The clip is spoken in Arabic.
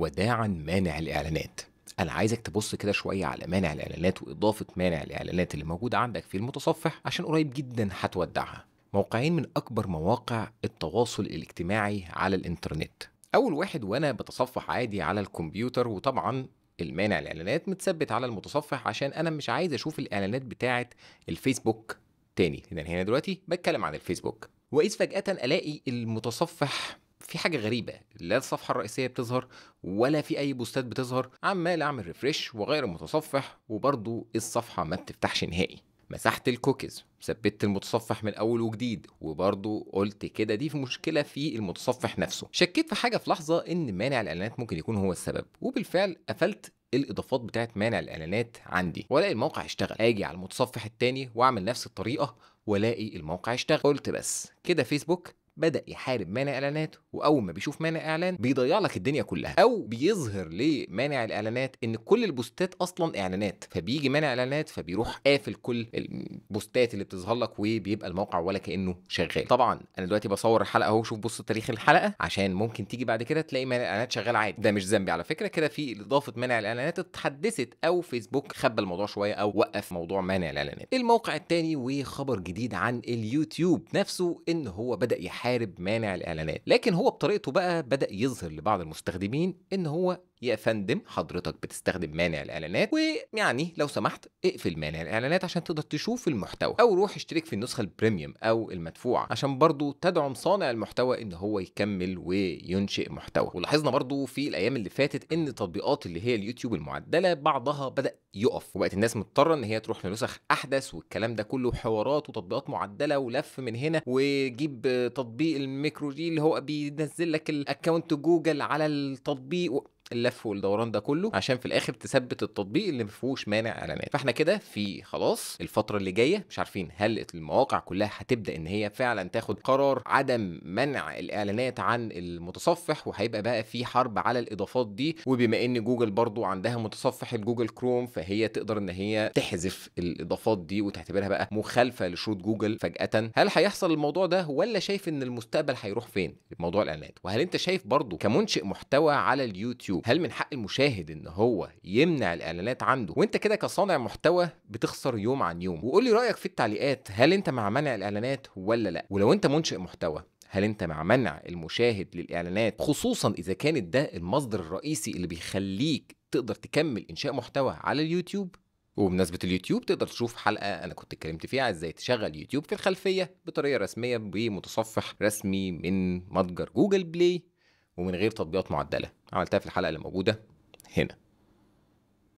وداعا مانع الاعلانات انا عايزك تبص كده شويه على مانع الاعلانات واضافه مانع الاعلانات اللي موجوده عندك في المتصفح عشان قريب جدا هتودعها موقعين من اكبر مواقع التواصل الاجتماعي على الانترنت اول واحد وانا بتصفح عادي على الكمبيوتر وطبعا المانع الاعلانات متثبت على المتصفح عشان انا مش عايز اشوف الاعلانات بتاعه الفيسبوك تاني لان هنا دلوقتي بتكلم عن الفيسبوك واذ فجاه الاقي المتصفح في حاجه غريبه لا الصفحه الرئيسيه بتظهر ولا في اي بوستات بتظهر عمال اعمل ريفرش وغير المتصفح وبرضه الصفحه ما بتفتحش نهائي مسحت الكوكيز ثبتت المتصفح من اول وجديد وبرضه قلت كده دي في مشكله في المتصفح نفسه شكيت في حاجه في لحظه ان مانع الاعلانات ممكن يكون هو السبب وبالفعل قفلت الاضافات بتاعت مانع الاعلانات عندي والاقي الموقع اشتغل اجي على المتصفح الثاني واعمل نفس الطريقه والاقي الموقع اشتغل قلت بس كده فيسبوك بدا يحارب مانع اعلانات واول ما بيشوف مانع اعلان بيضيع لك الدنيا كلها او بيظهر لمانع الاعلانات ان كل البوستات اصلا اعلانات فبيجي مانع اعلانات فبيروح قافل كل البوستات اللي بتظهر لك وبيبقى الموقع ولا كانه شغال طبعا انا دلوقتي بصور الحلقه اهو شوف بص تاريخ الحلقه عشان ممكن تيجي بعد كده تلاقي مانع الاعلانات شغال عادي ده مش ذنبي على فكره كده في اضافه مانع الاعلانات اتحدثت او فيسبوك خبى الموضوع شويه او وقف موضوع مانع الاعلانات الموقع الثاني وخبر جديد عن اليوتيوب نفسه ان هو بدا يحارب يحارب مانع الاعلانات لكن هو بطريقته بقى بدا يظهر لبعض المستخدمين ان هو يا فندم حضرتك بتستخدم مانع الاعلانات ويعني لو سمحت اقفل مانع الاعلانات عشان تقدر تشوف المحتوى او روح اشترك في النسخه البريميوم او المدفوعه عشان برضو تدعم صانع المحتوى ان هو يكمل وينشئ محتوى ولاحظنا برضو في الايام اللي فاتت ان تطبيقات اللي هي اليوتيوب المعدله بعضها بدا يقف وبقت الناس مضطره ان هي تروح لنسخ احدث والكلام ده كله حوارات وتطبيقات معدله ولف من هنا وجيب تطبيق الميكرو جي اللي هو بينزل لك الاكونت جوجل على التطبيق اللف والدوران ده كله عشان في الاخر تثبت التطبيق اللي ما فيهوش مانع اعلانات فاحنا كده في خلاص الفتره اللي جايه مش عارفين هل المواقع كلها هتبدا ان هي فعلا تاخد قرار عدم منع الاعلانات عن المتصفح وهيبقى بقى في حرب على الاضافات دي وبما ان جوجل برضو عندها متصفح الجوجل كروم فهي تقدر ان هي تحذف الاضافات دي وتعتبرها بقى مخالفه لشروط جوجل فجاه هل هيحصل الموضوع ده ولا شايف ان المستقبل هيروح فين موضوع الاعلانات وهل انت شايف برضو كمنشئ محتوى على اليوتيوب هل من حق المشاهد ان هو يمنع الاعلانات عنده وانت كده كصانع محتوى بتخسر يوم عن يوم وقول لي رايك في التعليقات هل انت مع منع الاعلانات ولا لا ولو انت منشئ محتوى هل انت مع منع المشاهد للاعلانات خصوصا اذا كانت ده المصدر الرئيسي اللي بيخليك تقدر تكمل انشاء محتوى على اليوتيوب وبمناسبة اليوتيوب تقدر تشوف حلقة أنا كنت اتكلمت فيها ازاي تشغل يوتيوب في الخلفية بطريقة رسمية بمتصفح رسمي من متجر جوجل بلاي ومن غير تطبيقات معدلة عملتها في الحلقه اللي موجوده هنا